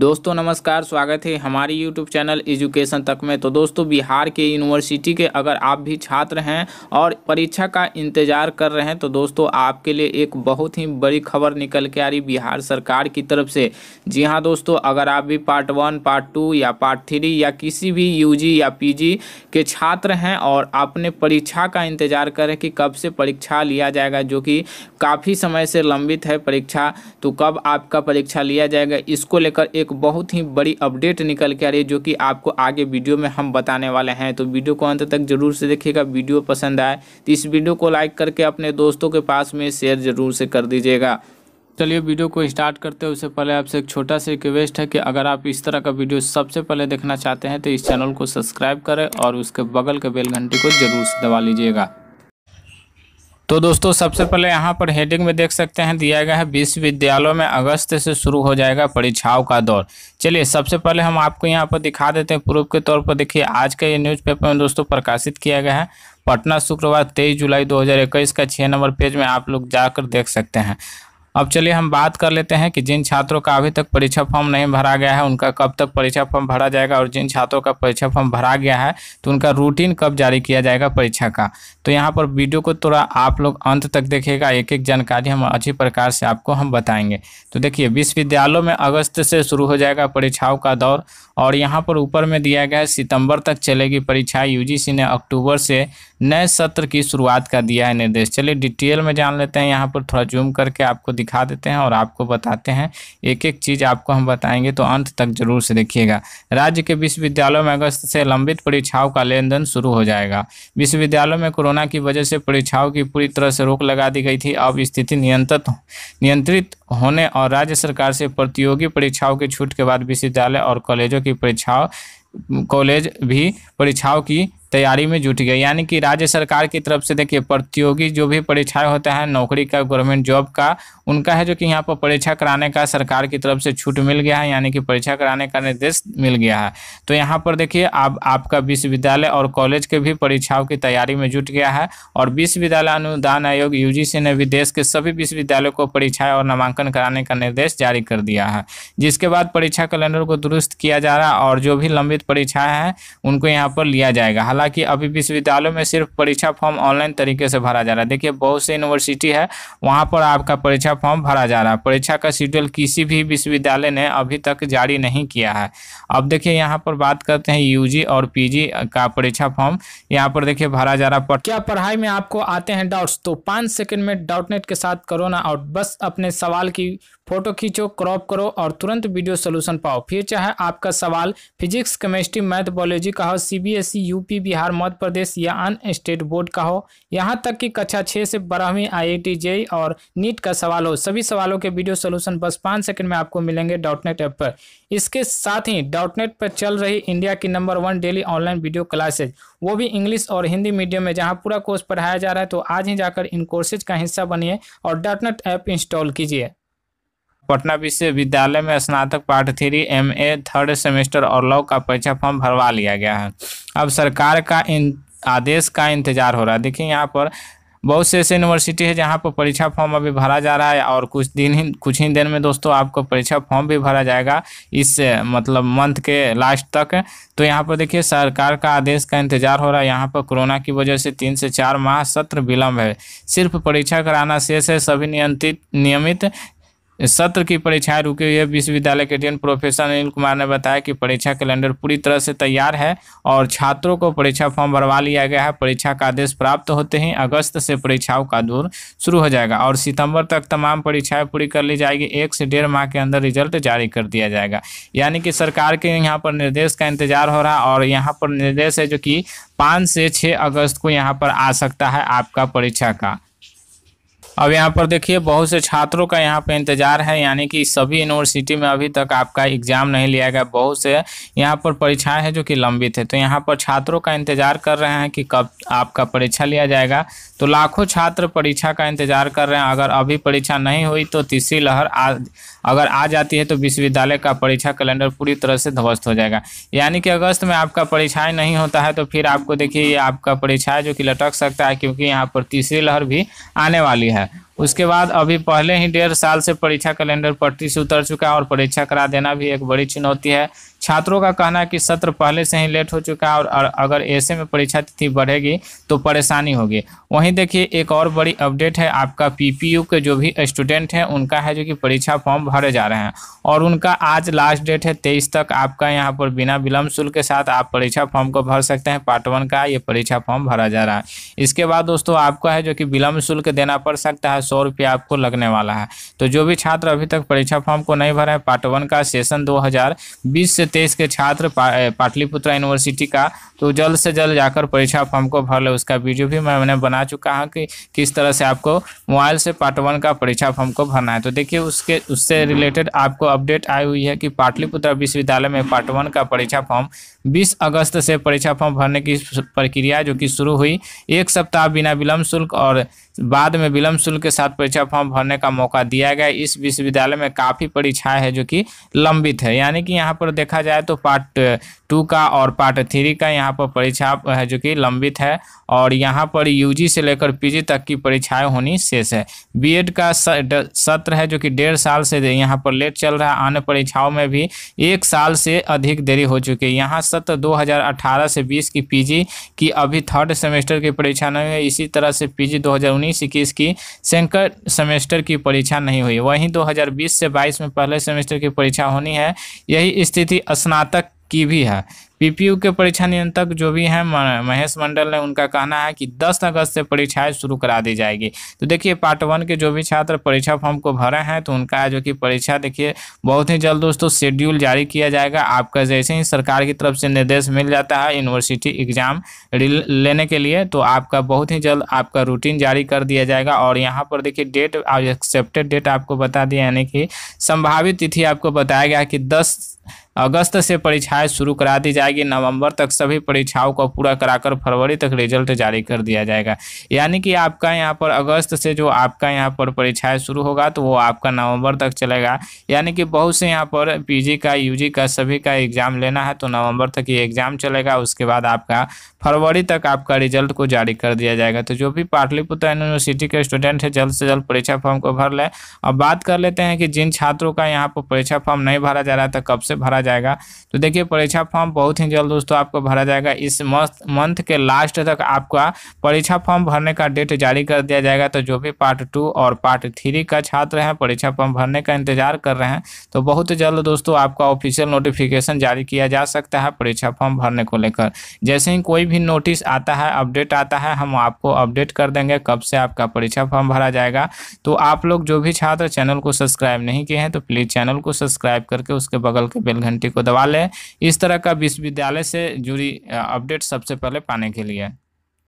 दोस्तों नमस्कार स्वागत है हमारी यूट्यूब चैनल एजुकेशन तक में तो दोस्तों बिहार के यूनिवर्सिटी के अगर आप भी छात्र हैं और परीक्षा का इंतज़ार कर रहे हैं तो दोस्तों आपके लिए एक बहुत ही बड़ी खबर निकल के आ रही बिहार सरकार की तरफ से जी हाँ दोस्तों अगर आप भी पार्ट वन पार्ट टू या पार्ट थ्री या किसी भी यू या पी के छात्र हैं और आपने परीक्षा का इंतज़ार करें कि कब से परीक्षा लिया जाएगा जो कि काफ़ी समय से लंबित है परीक्षा तो कब आपका परीक्षा लिया जाएगा इसको लेकर एक एक बहुत ही बड़ी अपडेट निकल के आ रही है जो कि आपको आगे वीडियो में हम बताने वाले हैं तो वीडियो को अंत तक जरूर से देखिएगा वीडियो पसंद आए तो इस वीडियो को लाइक करके अपने दोस्तों के पास में शेयर जरूर से कर दीजिएगा चलिए वीडियो को स्टार्ट करते हैं उससे पहले आपसे एक छोटा सा रिक्वेस्ट है कि अगर आप इस तरह का वीडियो सबसे पहले देखना चाहते हैं तो इस चैनल को सब्सक्राइब करें और उसके बगल के बेल घंटी को जरूर से दबा लीजिएगा तो दोस्तों सबसे पहले यहाँ पर हेडिंग में देख सकते हैं दिया गया है विश्वविद्यालयों में अगस्त से शुरू हो जाएगा परीक्षाओं का दौर चलिए सबसे पहले हम आपको यहाँ पर दिखा देते हैं प्रूफ के तौर पर देखिए आज का ये न्यूज़पेपर में दोस्तों प्रकाशित किया गया है पटना शुक्रवार तेईस जुलाई 2021 का छः नंबर पेज में आप लोग जाकर देख सकते हैं अब चलिए हम बात कर लेते हैं कि जिन छात्रों का अभी तक परीक्षा फॉर्म नहीं भरा गया है उनका कब तक परीक्षा फॉर्म भरा जाएगा और जिन छात्रों का परीक्षा फॉर्म भरा गया है तो उनका रूटीन कब जारी किया जाएगा परीक्षा का तो यहाँ पर वीडियो को थोड़ा आप लोग अंत तक देखेगा एक एक जानकारी हम अच्छी प्रकार से आपको हम बताएंगे तो देखिए विश्वविद्यालयों में अगस्त से शुरू हो जाएगा परीक्षाओं का दौर और यहाँ पर ऊपर में दिया गया है सितंबर तक चलेगी परीक्षा यू ने अक्टूबर से नए सत्र की शुरुआत का दिया है निर्देश चलिए डिटेल में जान लेते हैं यहाँ पर थोड़ा जूम करके आपको दिखा देते हैं और आपको बताते हैं एक एक चीज़ आपको हम बताएंगे तो अंत तक जरूर से देखिएगा राज्य के विश्वविद्यालयों में अगस्त से लंबित परीक्षाओं का लेन शुरू हो जाएगा विश्वविद्यालयों में कोरोना की वजह से परीक्षाओं की पूरी तरह से रोक लगा दी गई थी अब स्थिति नियंत्रित नियंत्रित होने और राज्य सरकार से प्रतियोगी परीक्षाओं के छूट के बाद विश्वविद्यालय और कॉलेजों की परीक्षाओं कॉलेज भी परीक्षाओं की तैयारी में जुट गया यानी कि राज्य सरकार की तरफ से देखिए प्रतियोगी जो भी परीक्षाएं होता है नौकरी का गवर्नमेंट जॉब का उनका है जो कि यहाँ पर परीक्षा कराने का सरकार की तरफ से छूट मिल गया है यानी कि परीक्षा कराने का निर्देश मिल गया है तो यहाँ पर देखिए आप आपका विश्वविद्यालय और कॉलेज के भी परीक्षाओं की तैयारी में जुट गया है और विश्वविद्यालय अनुदान आयोग यू ने भी देश के सभी विश्वविद्यालयों को परीक्षाएं और नामांकन कराने का निर्देश जारी कर दिया है जिसके बाद परीक्षा कैलेंडर को दुरुस्त किया जा रहा है और जो भी लंबित परीक्षाएं हैं उनको यहाँ पर लिया जाएगा हालांकि अभी विश्वविद्यालयों में सिर्फ परीक्षा फॉर्म ऑनलाइन तरीके से भरा जा रहा है देखिए बहुत से यूनिवर्सिटी है वहाँ पर आपका परीक्षा फॉर्म भरा जा रहा है परीक्षा का शेड्यूल किसी भी विश्वविद्यालय ने अभी तक जारी नहीं किया है अब देखिए यहाँ पर बात करते हैं यू और पी का परीक्षा फॉर्म यहाँ पर देखिए भरा जा रहा है क्या पढ़ाई में आपको आते हैं डाउट्स तो पाँच सेकेंड में डॉट के साथ करो ना आउट बस अपने सवाल की फोटो खींचो क्रॉप करो और तुरंत वीडियो सोल्यूशन पाओ फिर चाहे आपका सवाल फिजिक्स केमिस्ट्री मैथ बायोलॉजी का हो यू यूपी e, बिहार मध्य प्रदेश या अन्य स्टेट बोर्ड का हो यहाँ तक कि कक्षा छः से बारहवीं आईआईटी जेई और नीट का सवाल हो सभी सवालों के वीडियो सोल्यूशन बस पाँच सेकंड में आपको मिलेंगे डॉटनेट ऐप पर इसके साथ ही डॉटनेट पर चल रही इंडिया की number one daily online video classes वो भी इंग्लिश और हिंदी मीडियम में जहाँ पूरा कोर्स पढ़ाया जा रहा है तो आज ही जाकर इन कोर्सेज का हिस्सा बनिए और डॉटनेट ऐप इंस्टॉल कीजिए पटना विश्वविद्यालय में स्नातक part three M A third semester और लॉ का परीक्षा फॉर्म भरवा लिया गया है अब सरकार का इन आदेश का इंतजार हो रहा है देखिए यहाँ पर बहुत से ऐसे यूनिवर्सिटी है जहाँ पर परीक्षा फॉर्म अभी भरा जा रहा है और कुछ दिन ही कुछ ही दिन में दोस्तों आपको परीक्षा फॉर्म भी भरा जाएगा इस मतलब मंथ के लास्ट तक तो यहाँ पर देखिए सरकार का आदेश का इंतजार हो रहा है यहाँ पर कोरोना की वजह से तीन से चार माह सत्र विलंब है सिर्फ परीक्षा कराना शेष है सभी नियंत्रित नियमित सत्र की परीक्षाएं रुकी हुई है विश्वविद्यालय के डीन प्रोफेसर अनिल कुमार ने बताया कि परीक्षा कैलेंडर पूरी तरह से तैयार है और छात्रों को परीक्षा फॉर्म भरवा लिया गया है परीक्षा का आदेश प्राप्त होते ही अगस्त से परीक्षाओं का दौर शुरू हो जाएगा और सितंबर तक तमाम परीक्षाएं पूरी कर ली जाएगी एक से डेढ़ माह के अंदर रिजल्ट जारी कर दिया जाएगा यानी कि सरकार के यहाँ पर निर्देश का इंतजार हो रहा और यहाँ पर निर्देश है जो कि पाँच से छः अगस्त को यहाँ पर आ सकता है आपका परीक्षा का अब यहाँ पर देखिए बहुत से छात्रों का यहाँ पे इंतजार है यानी कि सभी यूनिवर्सिटी में अभी तक आपका एग्जाम नहीं लिया गया बहुत से यहाँ पर परीक्षाएं हैं जो कि लंबित है तो यहाँ पर छात्रों का इंतजार कर रहे हैं कि कब आपका परीक्षा लिया जाएगा तो लाखों छात्र परीक्षा का इंतजार कर रहे हैं अगर अभी परीक्षा नहीं हुई तो तीसरी लहर आ अगर आ जाती है तो विश्वविद्यालय का परीक्षा कैलेंडर पूरी तरह से ध्वस्त हो जाएगा यानी कि अगस्त में आपका परीक्षाएं नहीं होता है तो फिर आपको देखिए आपका परीक्षाएं जो कि लटक सकता है क्योंकि यहाँ पर तीसरी लहर भी आने वाली है उसके बाद अभी पहले ही डेढ़ साल से परीक्षा कैलेंडर पटरी से उतर चुका है और परीक्षा करा देना भी एक बड़ी चुनौती है छात्रों का कहना है कि सत्र पहले से ही लेट हो चुका है और अगर ऐसे में परीक्षा तिथि बढ़ेगी तो परेशानी होगी वहीं देखिए एक और बड़ी अपडेट है आपका पीपीयू के जो भी स्टूडेंट हैं उनका है जो कि परीक्षा फॉर्म भरे जा रहे हैं और उनका आज लास्ट डेट है तेईस तक आपका यहाँ पर बिना विलम्ब शुल्क के साथ आप परीक्षा फॉर्म को भर सकते हैं पार्ट वन का ये परीक्षा फॉर्म भरा जा रहा है इसके बाद दोस्तों आपका है जो कि विलम्ब शुल्क देना पड़ सकता है सौ रुपया आपको लगने वाला है तो जो भी छात्र अभी तक परीक्षा फॉर्म को नहीं भरे हैं पार्ट वन का सेशन दो से तेईस के छात्र पाटलिपुत्र यूनिवर्सिटी का तो जल्द से जल्द जाकर परीक्षा फॉर्म को भर ले उसका वीडियो भी मैं मैंने बना चुका हूँ कि किस तरह से आपको मोबाइल से पार्ट वन का परीक्षा फॉर्म को भरना है तो देखिए उसके उससे रिलेटेड आपको अपडेट आई हुई है कि पाटलिपुत्र विश्वविद्यालय में पार्ट वन का परीक्षा फॉर्म बीस अगस्त से परीक्षा फॉर्म भरने की प्रक्रिया जो कि शुरू हुई एक सप्ताह बिना विलंब शुल्क और बाद में विलंब शुल्क के साथ परीक्षा फॉर्म भरने का मौका दिया गया इस विश्वविद्यालय में काफ़ी परीक्षाएं हैं जो कि लंबित है यानी कि यहाँ पर देखा देखा जाए तो पार्ट टू का और पार्ट थ्री का यहाँ पर परीक्षा है जो कि लंबित है और यहाँ पर यूजी से लेकर पीजी तक की परीक्षाएं होनी शेष है बीएड का सत्र है जो कि डेढ़ साल से यहाँ पर लेट चल रहा है अन्य परीक्षाओं में भी एक साल से अधिक देरी हो चुकी है यहाँ सत्र 2018 से 20 की पीजी की अभी थर्ड सेमेस्टर की परीक्षा नहीं हुई इसी तरह से पीजी 2019-21 की सेंकर सेमेस्टर की परीक्षा नहीं हुई वहीं दो से बाईस में पहले सेमेस्टर की परीक्षा होनी है यही स्थिति स्नातक की भी है पीपीयू के परीक्षा नियंत्रक जो भी हैं महेश मंडल ने उनका कहना है कि 10 अगस्त से परीक्षाएं शुरू करा दी जाएगी तो देखिए पार्ट वन के जो भी छात्र परीक्षा फॉर्म को भरे हैं तो उनका जो कि परीक्षा देखिए बहुत ही जल्द दोस्तों शेड्यूल जारी किया जाएगा आपका जैसे ही सरकार की तरफ से निर्देश मिल जाता है यूनिवर्सिटी एग्जाम लेने के लिए तो आपका बहुत ही जल्द आपका रूटीन जारी कर दिया जाएगा और यहाँ पर देखिए डेट एक्सेप्टेड डेट आपको बता दिया यानी कि संभावित तिथि आपको बताया गया कि दस अगस्त से परीक्षाएं शुरू करा दी जाए जाएगी नवंबर तक सभी परीक्षाओं को पूरा कराकर फरवरी तक रिजल्ट जारी कर दिया जाएगा यानी कि आपका यहाँ पर अगस्त से जो आपका यहाँ पर परीक्षाएँ शुरू होगा तो वो आपका नवंबर तक चलेगा यानी कि बहुत से यहाँ पर पी का यू का सभी का एग्ज़ाम लेना है तो नवंबर तक ये एग्ज़ाम चलेगा उसके बाद आपका फरवरी तक आपका रिजल्ट को जारी कर दिया जाएगा तो जो भी पाटलिपुत्र यूनिवर्सिटी के स्टूडेंट है जल्द से जल्द परीक्षा फॉर्म को भर लें अब बात कर लेते हैं कि जिन छात्रों का यहाँ पर परीक्षा फॉर्म नहीं भरा जा रहा था तो कब से भरा जाएगा तो देखिए परीक्षा फॉर्म बहुत बहुत ही जल्द दोस्तों आपको भरा जाएगा इस मंथ के लास्ट तक आपका परीक्षा फॉर्म भरने का डेट जारी कर दिया जाएगा तो जो भी पार्ट टू और पार्ट थ्री का छात्र हैं परीक्षा फॉर्म भरने का इंतजार कर रहे हैं तो बहुत जल्द दोस्तों आपका ऑफिशियल नोटिफिकेशन जारी किया जा सकता है परीक्षा फॉर्म भरने को लेकर जैसे ही कोई भी नोटिस आता है अपडेट आता है हम आपको अपडेट कर देंगे कब से आपका परीक्षा फॉर्म भरा जाएगा तो आप लोग जो भी छात्र चैनल को सब्सक्राइब नहीं किए हैं तो प्लीज़ चैनल को सब्सक्राइब करके उसके बगल के बेल घंटी को दबा लें इस तरह का विश्व विश्वविद्यालय से जुड़ी अपडेट सबसे पहले पाने के लिए